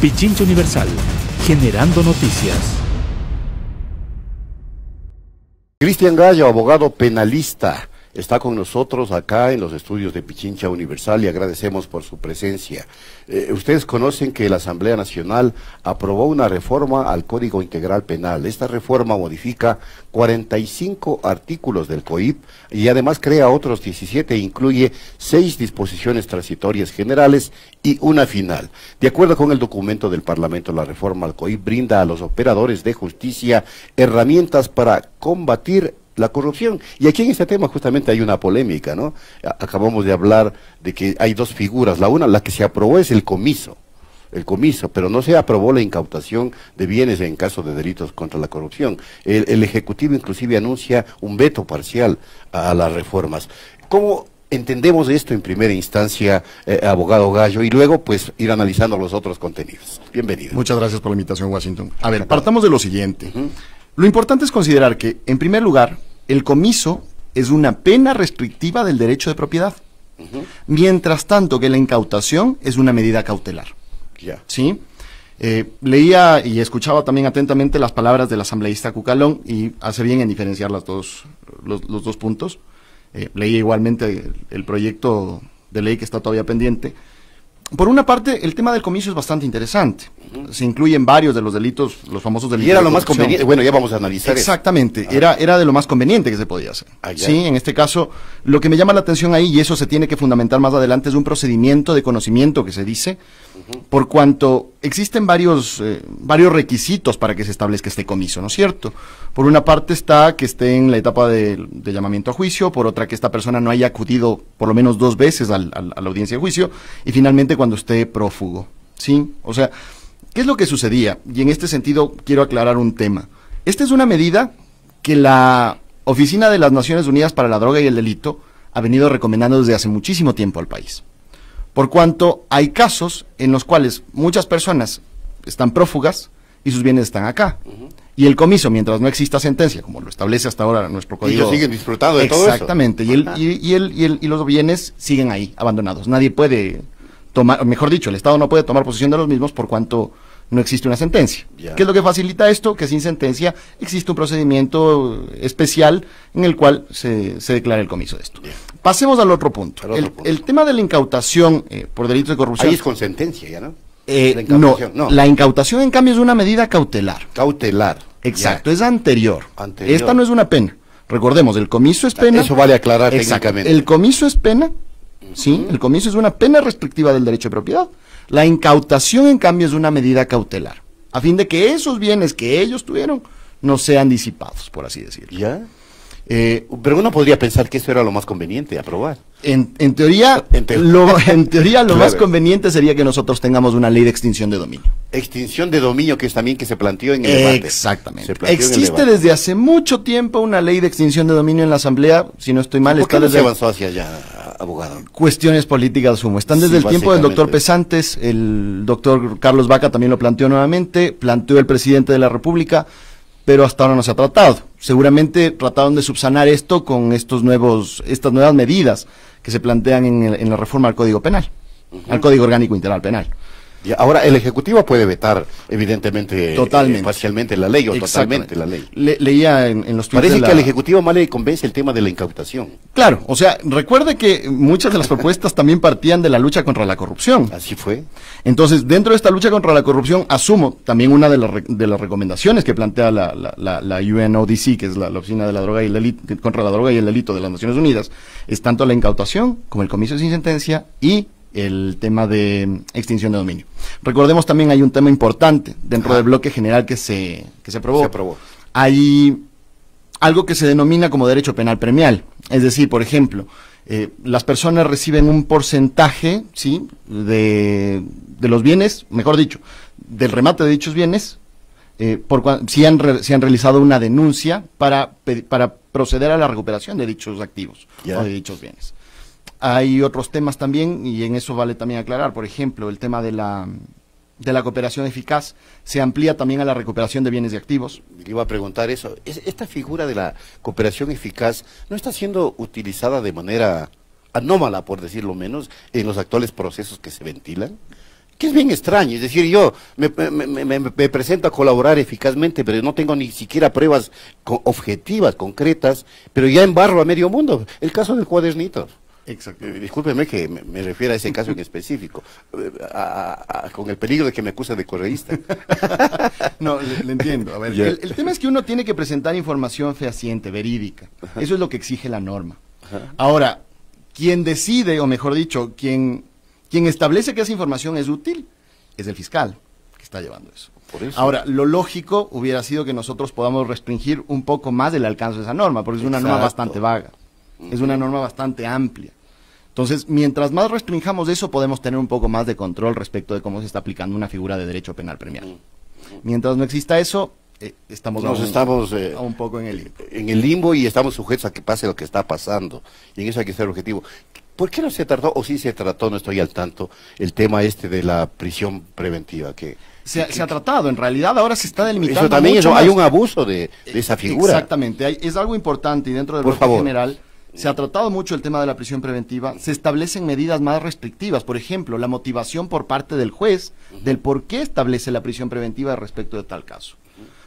Pichincha Universal, generando noticias. Cristian Gallo, abogado penalista está con nosotros acá en los estudios de Pichincha Universal y agradecemos por su presencia. Eh, ustedes conocen que la Asamblea Nacional aprobó una reforma al Código Integral Penal. Esta reforma modifica 45 artículos del COIP y además crea otros 17 e incluye seis disposiciones transitorias generales y una final. De acuerdo con el documento del Parlamento, la reforma al COIP brinda a los operadores de justicia herramientas para combatir la corrupción. Y aquí en este tema justamente hay una polémica, ¿no? Acabamos de hablar de que hay dos figuras. La una, la que se aprobó es el comiso, el comiso, pero no se aprobó la incautación de bienes en caso de delitos contra la corrupción. El, Ejecutivo inclusive anuncia un veto parcial a las reformas. ¿Cómo entendemos esto en primera instancia, eh, abogado Gallo, y luego pues ir analizando los otros contenidos? Bienvenido. Muchas gracias por la invitación, Washington. A ver, partamos de lo siguiente. Lo importante es considerar que, en primer lugar, el comiso es una pena restrictiva del derecho de propiedad. Mientras tanto que la incautación es una medida cautelar. ¿Sí? Eh, leía y escuchaba también atentamente las palabras del asambleísta Cucalón y hace bien en diferenciar las dos, los, dos puntos. Eh, leía igualmente el, proyecto de ley que está todavía pendiente. Por una parte, el tema del comiso es bastante interesante se incluyen varios de los delitos, los famosos delitos. era lo más conveniente, bueno, ya vamos a analizar. Exactamente, era, era de lo más conveniente que se podía hacer. Ah, sí, en este caso, lo que me llama la atención ahí, y eso se tiene que fundamentar más adelante, es un procedimiento de conocimiento que se dice, por cuanto existen varios, eh, varios requisitos para que se establezca este comiso, ¿no es cierto? Por una parte está que esté en la etapa de, llamamiento a juicio, por otra que esta persona no haya acudido por lo menos dos veces a la audiencia de juicio, y finalmente cuando esté prófugo, ¿sí? O sea, ¿Qué es lo que sucedía? Y en este sentido quiero aclarar un tema. Esta es una medida que la Oficina de las Naciones Unidas para la Droga y el Delito ha venido recomendando desde hace muchísimo tiempo al país. Por cuanto hay casos en los cuales muchas personas están prófugas y sus bienes están acá. Y el comiso, mientras no exista sentencia, como lo establece hasta ahora nuestro código. Y siguen disfrutando de todo eso. Exactamente. Y, y, y los bienes siguen ahí, abandonados. Nadie puede mejor dicho, el Estado no puede tomar posición de los mismos por cuanto no existe una sentencia. ¿Qué es lo que facilita esto? Que sin sentencia existe un procedimiento eh, especial en el cual se, declara el comiso de esto. Pasemos al otro punto. el, tema de la incautación eh, por delitos de corrupción. Ahí es con sentencia, ¿ya no? Eh, la no, la incautación en cambio es una medida cautelar. Cautelar. Exacto, es anterior. Esta no es una pena. Recordemos, el comiso es ah, pena. Eso vale aclarar técnicamente. El comiso es pena, ¿sí? El comienzo es una pena restrictiva del derecho de propiedad. La incautación, en cambio, es una medida cautelar, a fin de que esos bienes que ellos tuvieron no sean disipados, por así decirlo. ¿Ya? Eh, pero uno podría pensar que eso era lo más conveniente, aprobar. En, teoría, lo, teoría lo más conveniente sería que nosotros tengamos una ley de extinción de dominio. Extinción de dominio que es también que se planteó en el debate. Exactamente. Existe desde hace mucho tiempo una ley de extinción de dominio en la Asamblea, si no estoy mal. qué se avanzó hacia allá, abogado? Cuestiones políticas, sumo, Están desde el tiempo del doctor Pesantes, el doctor Carlos Vaca también lo planteó nuevamente, planteó el presidente de la República pero hasta ahora no se ha tratado. Seguramente trataron de subsanar esto con estos nuevos, estas nuevas medidas que se plantean en, la reforma al Código Penal, al Código Orgánico Integral Penal. Ahora, el Ejecutivo puede vetar, evidentemente, eh, parcialmente la ley o totalmente la ley. leía en, los Parece la... que al Ejecutivo más le convence el tema de la incautación. Claro, o sea, recuerde que muchas de las propuestas también partían de la lucha contra la corrupción. Así fue. Entonces, dentro de esta lucha contra la corrupción, asumo también una de, las recomendaciones que plantea la, UNODC, que es la, Oficina de la Droga y el contra la Droga y el Delito de las Naciones Unidas, es tanto la incautación como el comicio sin sentencia y el tema de extinción de dominio. Recordemos también hay un tema importante dentro del bloque general que se, que se aprobó. Hay algo que se denomina como derecho penal premial. Es decir, por ejemplo, eh, las personas reciben un porcentaje, ¿sí? De, de, los bienes, mejor dicho, del remate de dichos bienes, eh, por si, han si han realizado una denuncia para, para proceder a la recuperación de dichos activos o de dichos bienes. Hay otros temas también, y en eso vale también aclarar, por ejemplo, el tema de la, de la cooperación eficaz se amplía también a la recuperación de bienes y activos. Le Iba a preguntar eso. ¿Esta figura de la cooperación eficaz no está siendo utilizada de manera anómala, por decirlo menos, en los actuales procesos que se ventilan? que es bien extraño, es decir, yo me, me, presento a colaborar eficazmente, pero no tengo ni siquiera pruebas objetivas, concretas, pero ya en barro a medio mundo. El caso del cuadernito. Exacto. Eh, discúlpeme que me, refiera a ese caso en específico, eh, con el peligro de que me acuse de correísta. no, le, entiendo. el, tema es que uno tiene que presentar información fehaciente, verídica. Eso es lo que exige la norma. Ahora, quien decide, o mejor dicho, quien, quien establece que esa información es útil, es el fiscal que está llevando eso. Ahora, lo lógico hubiera sido que nosotros podamos restringir un poco más el alcance de esa norma, porque es una norma bastante vaga, es una norma bastante amplia. Entonces, mientras más restringamos eso, podemos tener un poco más de control respecto de cómo se está aplicando una figura de derecho penal premiado. Mm. Mientras no exista eso, eh, estamos, Nos estamos eh, un poco en el limbo. En el limbo y estamos sujetos a que pase lo que está pasando. Y en eso hay que ser objetivo. ¿Por qué no se trató, o sí se trató, no estoy al tanto, el tema este de la prisión preventiva? Que, se, ha tratado, en realidad ahora se está delimitando. Eso también eso, hay un abuso de, esa figura. Exactamente, es algo importante y dentro del Por general se ha tratado mucho el tema de la prisión preventiva, se establecen medidas más restrictivas, por ejemplo, la motivación por parte del juez del por qué establece la prisión preventiva respecto de tal caso.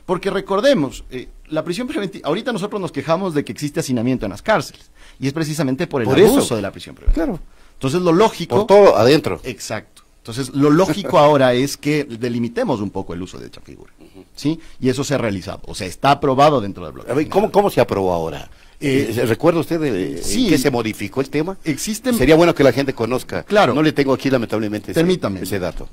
Porque recordemos, eh, la prisión preventiva, ahorita nosotros nos quejamos de que existe hacinamiento en las cárceles, y es precisamente por el uso de la prisión preventiva. Claro. Entonces lo lógico... Por todo adentro. Exacto. Entonces lo lógico ahora es que delimitemos un poco el uso de esta figura, ¿sí? Y eso se ha realizado, o sea, está aprobado dentro del bloque. ¿cómo, ¿Cómo se aprobó ahora? Eh, eh, ¿Recuerda usted de, eh, qué se modificó el tema? Sería bueno que la gente conozca. Claro. No le tengo aquí, lamentablemente, Ese, dato.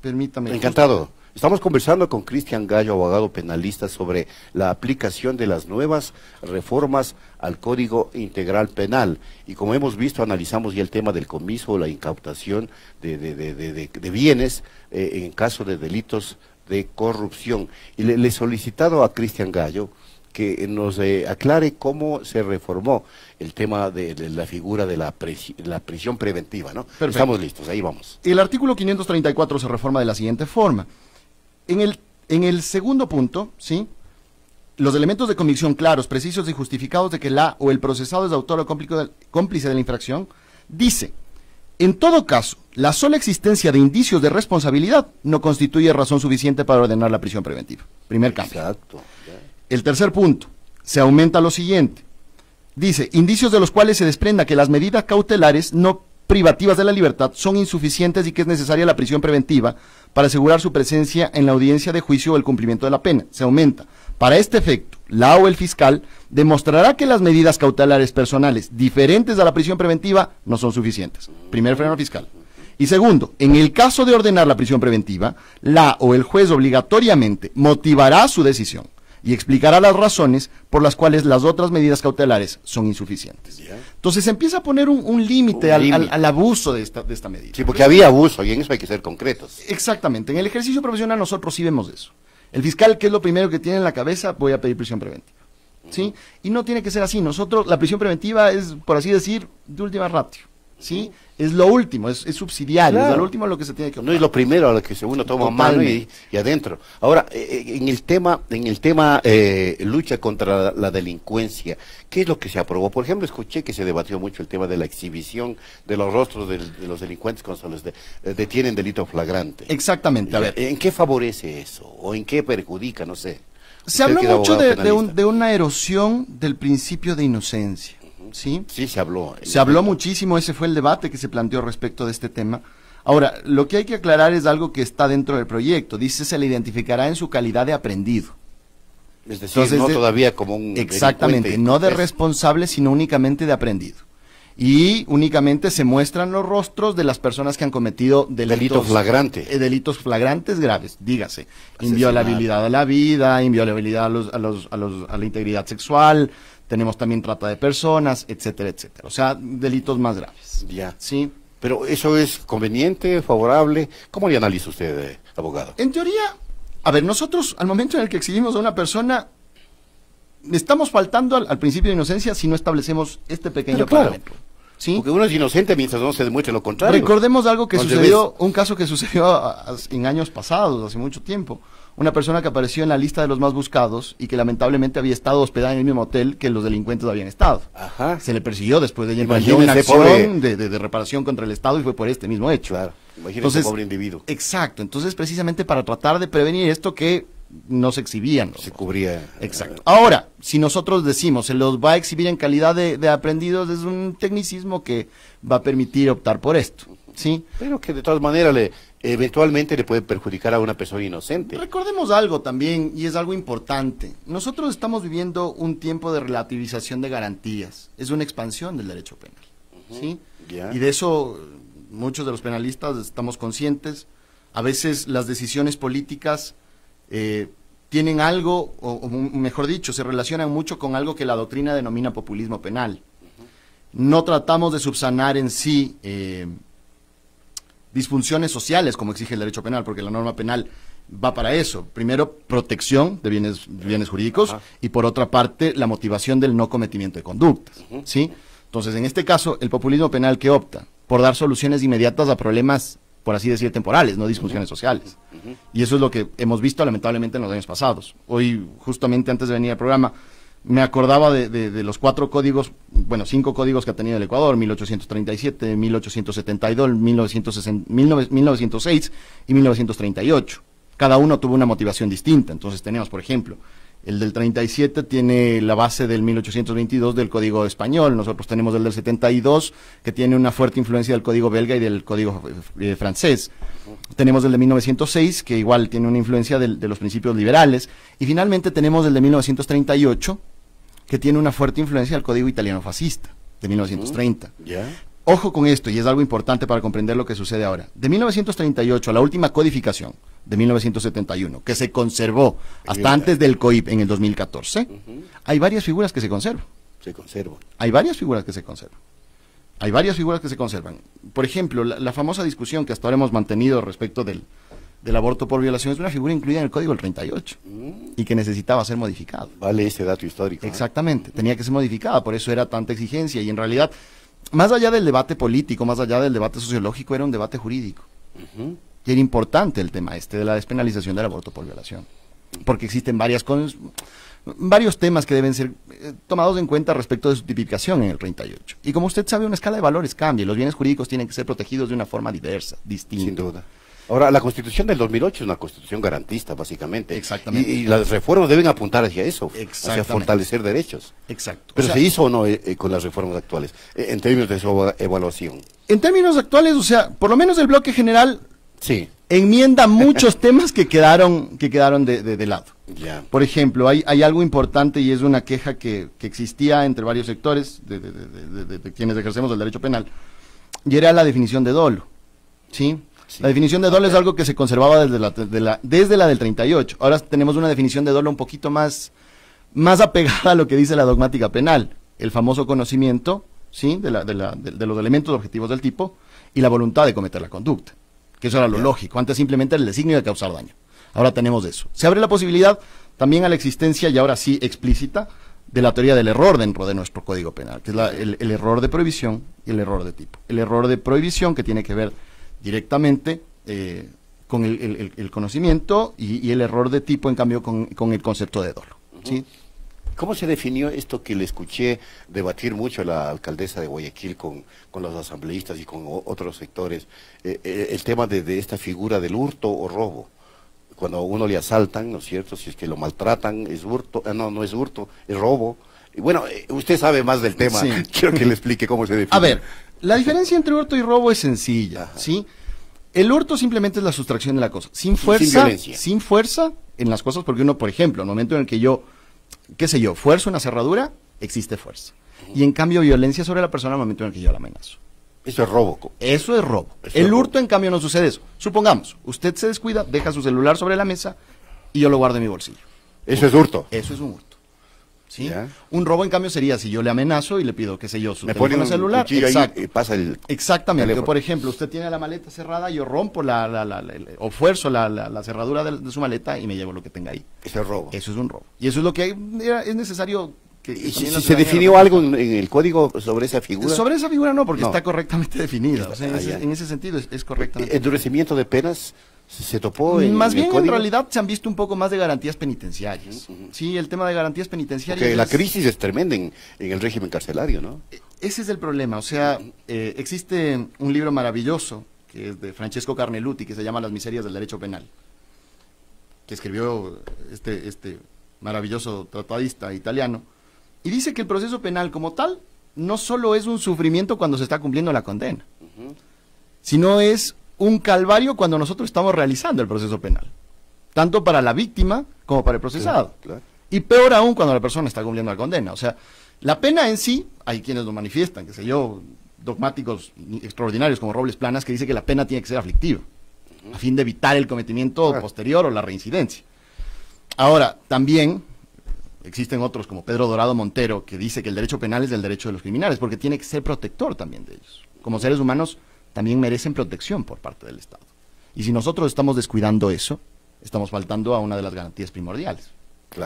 Permítame. Encantado. Estamos conversando con Cristian Gallo, abogado penalista, sobre la aplicación de las nuevas reformas al Código Integral Penal. Y como hemos visto, analizamos ya el tema del comiso, o la incautación de, bienes eh, en caso de delitos de corrupción. Y le he solicitado a Cristian Gallo que nos eh, aclare cómo se reformó el tema de, la figura de la, la prisión preventiva, ¿no? Estamos listos, ahí vamos. El artículo 534 se reforma de la siguiente forma. En el, en el segundo punto, ¿sí? los elementos de convicción claros, precisos y justificados de que la o el procesado es autor o cómplice de la infracción, dice en todo caso, la sola existencia de indicios de responsabilidad no constituye razón suficiente para ordenar la prisión preventiva. Primer cambio. Exacto. El tercer punto, se aumenta lo siguiente. Dice, indicios de los cuales se desprenda que las medidas cautelares no privativas de la libertad son insuficientes y que es necesaria la prisión preventiva para asegurar su presencia en la audiencia de juicio o el cumplimiento de la pena. Se aumenta. Para este efecto, la o el fiscal demostrará que las medidas cautelares personales diferentes a la prisión preventiva no son suficientes. Primer freno fiscal. Y segundo, en el caso de ordenar la prisión preventiva, la o el juez obligatoriamente motivará su decisión y explicará las razones por las cuales las otras medidas cautelares son insuficientes. Entonces se empieza a poner un, límite al, abuso de esta, de esta medida. Sí, porque había abuso y en eso hay que ser concretos. Exactamente. En el ejercicio profesional nosotros sí vemos eso. El fiscal, que es lo primero que tiene en la cabeza? Voy a pedir prisión preventiva. ¿Sí? Y no tiene que ser así. Nosotros, la prisión preventiva es, por así decir, de última ratio. ¿sí? Es lo último, es, subsidiario, es lo último lo que se tiene que No es lo primero a lo que uno toma mano y, adentro. Ahora, eh, eh, en el tema, en el tema eh, lucha contra la, delincuencia, ¿qué es lo que se aprobó? Por ejemplo, escuché que se debatió mucho el tema de la exhibición de los rostros de, los delincuentes cuando se los detienen delito flagrante. Exactamente, a ver. ¿En qué favorece eso? ¿O en qué perjudica? No sé. Se habló mucho de una erosión del principio de inocencia. Sí. se habló. Se habló muchísimo, ese fue el debate que se planteó respecto de este tema. Ahora, lo que hay que aclarar es algo que está dentro del proyecto. Dice, se le identificará en su calidad de aprendido. Es decir, no todavía como un... Exactamente, no de pues, responsable, sino únicamente de aprendido. Y únicamente se muestran los rostros de las personas que han cometido delitos, delito eh, delitos flagrantes graves, dígase. Inviolabilidad a la vida, inviolabilidad a, a, los, a la integridad sexual, tenemos también trata de personas, etcétera, etcétera. O sea, delitos más graves. Ya. Sí. Pero eso es conveniente, favorable. ¿Cómo le analiza usted, eh, abogado? En teoría, a ver, nosotros al momento en el que exigimos a una persona, estamos faltando al, principio de inocencia si no establecemos este pequeño claro. parámetro. Porque uno es inocente mientras no se demuestre lo contrario. Recordemos algo que sucedió, un caso que sucedió en años pasados, hace mucho tiempo una persona que apareció en la lista de los más buscados y que lamentablemente había estado hospedada en el mismo hotel que los delincuentes habían estado. Ajá. Se le persiguió después de ella una acción de, reparación contra el Estado y fue por este mismo hecho. Claro. Imagínese entonces, pobre individuo. Exacto. Entonces, precisamente para tratar de prevenir esto que no se exhibían. Se cubría. Exacto. Ahora, si nosotros decimos se los va a exhibir en calidad de, de aprendidos, es un tecnicismo que va a permitir optar por esto pero que de todas maneras le, eventualmente le puede perjudicar a una persona inocente. Recordemos algo también, y es algo importante. Nosotros estamos viviendo un tiempo de relativización de garantías. Es una expansión del derecho penal. ¿sí? Y de eso muchos de los penalistas estamos conscientes. A veces las decisiones políticas eh, tienen algo, o, mejor dicho, se relacionan mucho con algo que la doctrina denomina populismo penal. No tratamos de subsanar en sí eh, disfunciones sociales, como exige el derecho penal, porque la norma penal va para eso. Primero, protección de bienes, bienes jurídicos y por otra parte, la motivación del no cometimiento de conductas. ¿sí? Entonces, en este caso, el populismo penal que opta por dar soluciones inmediatas a problemas, por así decir, temporales, no disfunciones sociales. Y eso es lo que hemos visto lamentablemente en los años pasados. Hoy, justamente antes de venir al programa, me acordaba de, los cuatro códigos, bueno, cinco códigos que ha tenido el Ecuador, 1837, 1872, 1960, 1906 y 1938. Cada uno tuvo una motivación distinta. Entonces tenemos, por ejemplo, el del 37 tiene la base del 1822 del Código Español. Nosotros tenemos el del 72 que tiene una fuerte influencia del Código belga y del Código eh, francés. Tenemos el de 1906 que igual tiene una influencia de los principios liberales. Y finalmente tenemos el de 1938 que tiene una fuerte influencia al código italiano fascista de 1930. Mm, Ojo con esto, y es algo importante para comprender lo que sucede ahora. De 1938 a la última codificación de 1971, que se conservó hasta antes del COIP en el 2014, hay varias figuras que se conservan. Se conservan. Hay varias figuras que se conservan. Hay varias figuras que se conservan. Por ejemplo, la famosa discusión que hasta ahora hemos mantenido respecto del, del aborto por violación es una figura incluida en el Código del 38 y que necesitaba ser modificado. Vale este dato histórico. Exactamente, tenía que ser modificada, por eso era tanta exigencia y en realidad, más allá del debate político, más allá del debate sociológico, era un debate jurídico. Y era importante el tema este de la despenalización del aborto por violación, porque existen varias varios temas que deben ser eh, tomados en cuenta respecto de su tipificación en el 38. Y como usted sabe, una escala de valores cambia y los bienes jurídicos tienen que ser protegidos de una forma diversa, distinta. Sin duda. Ahora, la constitución del 2008 es una constitución garantista, básicamente. Exactamente. Y, las reformas deben apuntar hacia eso, hacia fortalecer derechos. Exacto. Pero se hizo o no eh, con las reformas actuales, eh, en términos de su evaluación. En términos actuales, o sea, por lo menos el bloque general sí. enmienda muchos temas que quedaron, que quedaron de, lado. Ya. Por ejemplo, hay, algo importante y es una queja que, existía entre varios sectores de, de, quienes ejercemos el derecho penal, y era la definición de dolo. ¿Sí? La definición de doble es algo que se conservaba desde la, de la, desde la del 38. Ahora tenemos una definición de doble un poquito más, más apegada a lo que dice la dogmática penal. El famoso conocimiento ¿sí? de, de, los elementos objetivos del tipo y la voluntad de cometer la conducta. Que eso era lo lógico. Antes simplemente era el designio de causar daño. Ahora tenemos eso. Se abre la posibilidad también a la existencia, y ahora sí explícita, de la teoría del error dentro de nuestro Código Penal, que es el, error de prohibición y el error de tipo. El error de prohibición que tiene que ver directamente eh, con el, conocimiento y, el error de tipo, en cambio, con, el concepto de dolor ¿sí? ¿Cómo se definió esto que le escuché debatir mucho la alcaldesa de Guayaquil con, los asambleístas y con otros sectores? Eh, eh, el tema de, esta figura del hurto o robo. Cuando uno le asaltan, ¿no es cierto? Si es que lo maltratan, es hurto. no, no es hurto, es robo. Y bueno, usted sabe más del tema. Quiero que le explique cómo se define. A ver, la diferencia entre hurto y robo es sencilla, ¿sí? El hurto simplemente es la sustracción de la cosa, sin fuerza, sin, sin, fuerza en las cosas, porque uno, por ejemplo, en el momento en el que yo, qué sé yo, fuerzo una cerradura, existe fuerza. Y en cambio, violencia sobre la persona en el momento en el que yo la amenazo. Eso es robo. Eso es robo. el hurto, en cambio, no sucede eso. Supongamos, usted se descuida, deja su celular sobre la mesa y yo lo guardo en mi bolsillo. Eso es hurto. Eso es un hurto. ¿sí? Un robo, en cambio, sería si yo le amenazo y le pido, qué sé yo, su Me celular. y pasa el Exactamente. Por ejemplo, usted tiene la maleta cerrada, yo rompo la, la, la, la o fuerzo la, cerradura de, su maleta y me llevo lo que tenga ahí. Eso es robo. Eso es un robo. Y eso es lo que es necesario si, se definió algo en, el código sobre esa figura? Sobre esa figura no, porque está correctamente definida. en, ese, sentido es, correctamente correctamente. ¿Endurecimiento de penas? se topó en más bien en realidad se han visto un poco más de garantías penitenciarias sí el tema de garantías penitenciarias Porque la crisis es tremenda en, el régimen carcelario no e, ese es el problema o sea eh, existe un libro maravilloso que es de Francesco Carneluti que se llama las miserias del derecho penal que escribió este este maravilloso tratadista italiano y dice que el proceso penal como tal no solo es un sufrimiento cuando se está cumpliendo la condena, sino es un calvario cuando nosotros estamos realizando el proceso penal, tanto para la víctima como para el procesado. Y peor aún cuando la persona está cumpliendo la condena. O sea, la pena en sí, hay quienes lo manifiestan, que sé yo, dogmáticos extraordinarios como Robles Planas, que dice que la pena tiene que ser aflictiva, a fin de evitar el cometimiento posterior o la reincidencia. Ahora, también Existen otros como Pedro Dorado Montero que dice que el derecho penal es el derecho de los criminales porque tiene que ser protector también de ellos. Como seres humanos también merecen protección por parte del Estado. Y si nosotros estamos descuidando eso, estamos faltando a una de las garantías primordiales,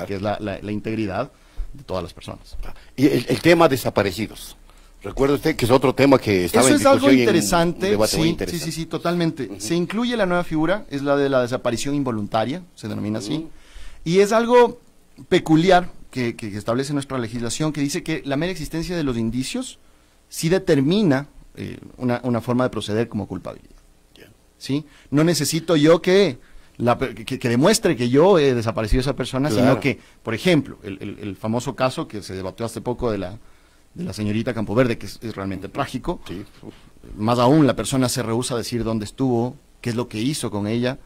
que es la, integridad de todas las personas. Ah, y el, tema desaparecidos. Recuerda usted que es otro tema que estaba en es algo interesante. En sí, interesante. sí, sí, sí, totalmente. Se incluye la nueva figura, es la de la desaparición involuntaria, se denomina así. Y es algo peculiar que, establece nuestra legislación que dice que la mera existencia de los indicios sí determina eh, una, una, forma de proceder como culpabilidad. ¿sí? No necesito yo que, que, demuestre que yo he desaparecido esa persona, sino que, por ejemplo, el, el, famoso caso que se debatió hace poco de la, de la señorita Campoverde, que es, realmente trágico, más aún la persona se rehúsa a decir dónde estuvo, qué es lo que hizo con ella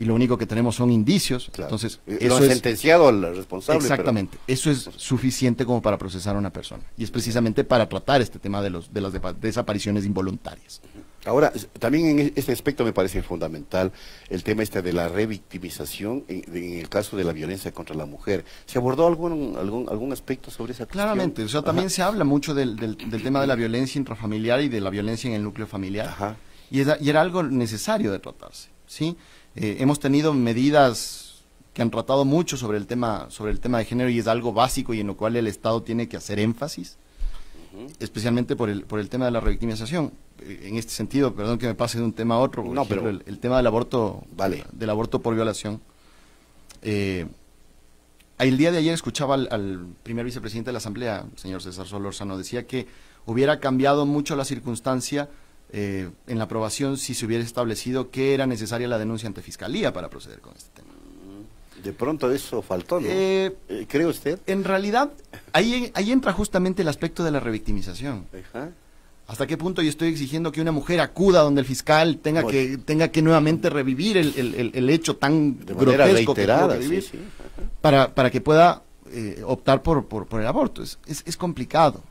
y lo único que tenemos son indicios. Entonces, eh, lo sentenciado al responsable. Exactamente, eso es suficiente como para procesar a una persona. Y es precisamente para tratar este tema de, los, de las desapariciones involuntarias. Ahora, también en este aspecto me parece fundamental el tema este de la revictimización eh, en, el caso de la violencia contra la mujer. ¿Se abordó algún, algún, algún aspecto sobre esa cuestión? Claramente, o sea, también se habla mucho del, tema de la violencia intrafamiliar y de la violencia en el núcleo familiar. Y, era, algo necesario de tratarse, ¿sí? sí eh, hemos tenido medidas que han tratado mucho sobre el tema sobre el tema de género y es algo básico y en lo cual el Estado tiene que hacer énfasis, especialmente por el por el tema de la revictimización. Eh, en este sentido, perdón que me pase de un tema a otro, pero el, tema del aborto, vale. del aborto por violación. Eh, el día de ayer escuchaba al, primer vicepresidente de la Asamblea, señor César Solorzano, decía que hubiera cambiado mucho la circunstancia eh, en la aprobación si se hubiera establecido que era necesaria la denuncia ante fiscalía para proceder con este tema. Mm, de pronto eso faltó, ¿no? Eh, eh, ¿Cree usted? En realidad, ahí, ahí entra justamente el aspecto de la revictimización. ¿Hasta qué punto yo estoy exigiendo que una mujer acuda donde el fiscal tenga pues que tenga que nuevamente revivir el, hecho tan de para, para que pueda optar por, por, el aborto? es, es complicado.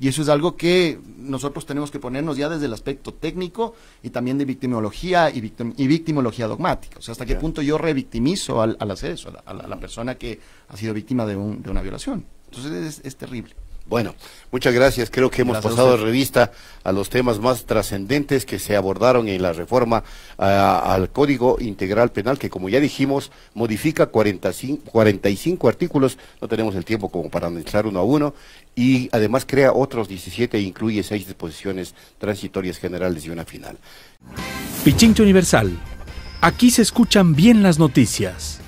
Y eso es algo que nosotros tenemos que ponernos ya desde el aspecto técnico y también de victimología y, victim y victimología dogmática. O sea, hasta qué punto yo revictimizo al, al hacer eso, a la, persona que ha sido víctima de, una violación. Entonces es terrible. Bueno, muchas gracias. Creo que hemos pasado revista a los temas más trascendentes que se abordaron en la reforma ah, al Código Integral Penal, que como ya dijimos, modifica 45, 45 artículos. No tenemos el tiempo como para analizar uno a uno. Y además crea otros 17 e incluye seis disposiciones transitorias generales y una final. Pichincho Universal. Aquí se escuchan bien las noticias.